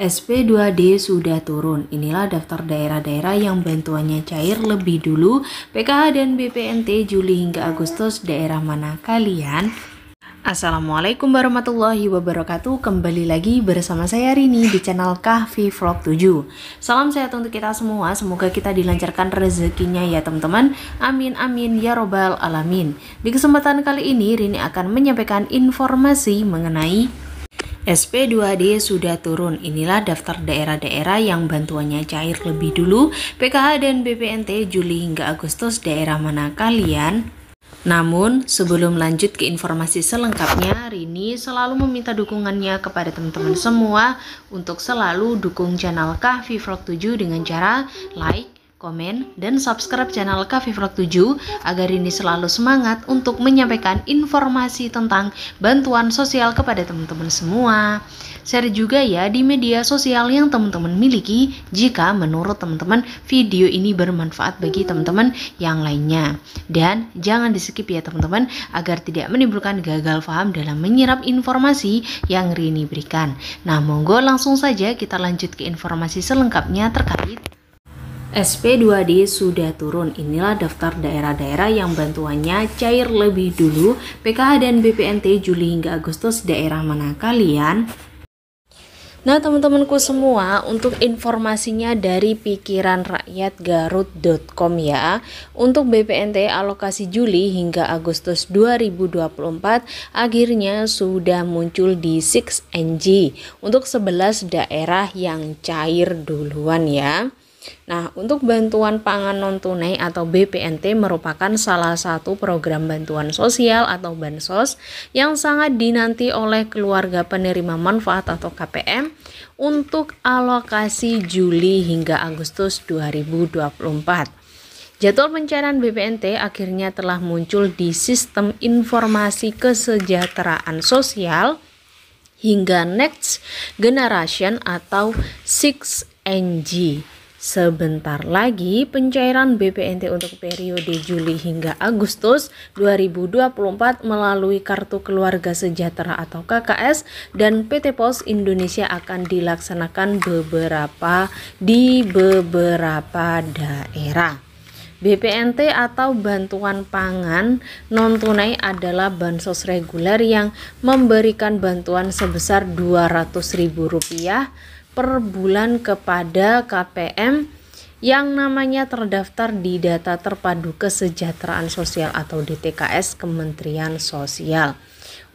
SP2D sudah turun. Inilah daftar daerah-daerah yang bantuannya cair lebih dulu. PKH dan BPNT Juli hingga Agustus daerah mana kalian? Assalamualaikum warahmatullahi wabarakatuh Kembali lagi bersama saya Rini di channel Kahfi Vlog 7 Salam sehat untuk kita semua Semoga kita dilancarkan rezekinya ya teman-teman Amin amin ya robbal alamin Di kesempatan kali ini Rini akan menyampaikan informasi mengenai SP2D sudah turun. Inilah daftar daerah-daerah yang bantuannya cair lebih dulu. PKH dan BPNT Juli hingga Agustus daerah mana kalian? Namun, sebelum lanjut ke informasi selengkapnya, Rini selalu meminta dukungannya kepada teman-teman semua untuk selalu dukung channel Kahfi Vlog 7 dengan cara like, komen, dan subscribe channel Cafe Vlog 7 agar ini selalu semangat untuk menyampaikan informasi tentang bantuan sosial kepada teman-teman semua. Share juga ya di media sosial yang teman-teman miliki jika menurut teman-teman video ini bermanfaat bagi teman-teman yang lainnya. Dan jangan di skip ya teman-teman agar tidak menimbulkan gagal paham dalam menyerap informasi yang Rini berikan. Nah monggo langsung saja kita lanjut ke informasi selengkapnya terkait SP2D sudah turun. Inilah daftar daerah-daerah yang bantuannya cair lebih dulu. PKH dan BPNT Juli hingga Agustus daerah mana kalian? Nah, teman-temanku semua, untuk informasinya dari pikiran rakyat garut.com ya. Untuk BPNT alokasi Juli hingga Agustus 2024 akhirnya sudah muncul di 6NG untuk 11 daerah yang cair duluan ya. Nah, untuk bantuan pangan non tunai atau BPNT merupakan salah satu program bantuan sosial atau bansos yang sangat dinanti oleh keluarga penerima manfaat atau KPM untuk alokasi Juli hingga Agustus 2024. Jadwal pencairan BPNT akhirnya telah muncul di sistem informasi kesejahteraan sosial hingga Next Generation atau 6NG. Sebentar lagi pencairan BPNT untuk periode Juli hingga Agustus 2024 melalui Kartu Keluarga Sejahtera atau KKS dan PT Pos Indonesia akan dilaksanakan beberapa di beberapa daerah. BPNT atau bantuan pangan non tunai adalah bansos reguler yang memberikan bantuan sebesar Rp200.000 per bulan kepada KPM yang namanya terdaftar di data terpadu kesejahteraan sosial atau DTKS Kementerian Sosial.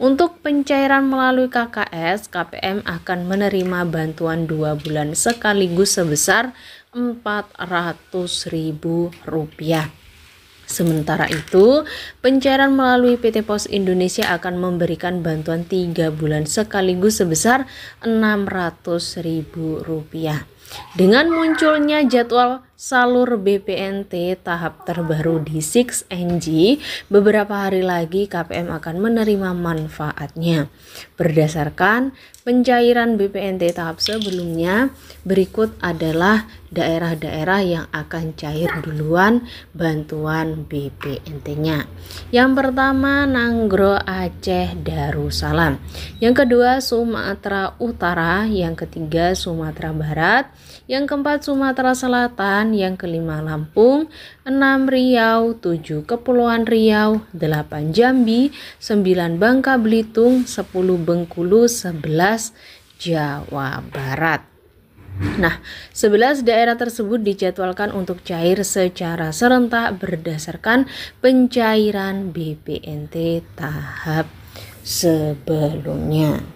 Untuk pencairan melalui KKS, KPM akan menerima bantuan dua bulan sekaligus sebesar Rp400.000. Sementara itu, pencairan melalui PT Pos Indonesia akan memberikan bantuan 3 bulan sekaligus sebesar Rp600.000. Dengan munculnya jadwal salur BPNT tahap terbaru di 6NG, beberapa hari lagi KPM akan menerima manfaatnya. Berdasarkan pencairan BPNT tahap sebelumnya, berikut adalah daerah-daerah yang akan cair duluan bantuan BPNT-nya. Yang pertama Nanggro Aceh Darussalam, yang kedua Sumatera Utara, yang ketiga Sumatera Barat, yang keempat Sumatera Selatan, Selatan, yang kelima Lampung, enam Riau, tujuh Kepulauan Riau, delapan Jambi, sembilan Bangka Belitung, sepuluh Bengkulu, sebelas Jawa Barat. Nah, 11 daerah tersebut dijadwalkan untuk cair secara serentak berdasarkan pencairan BPNT tahap sebelumnya.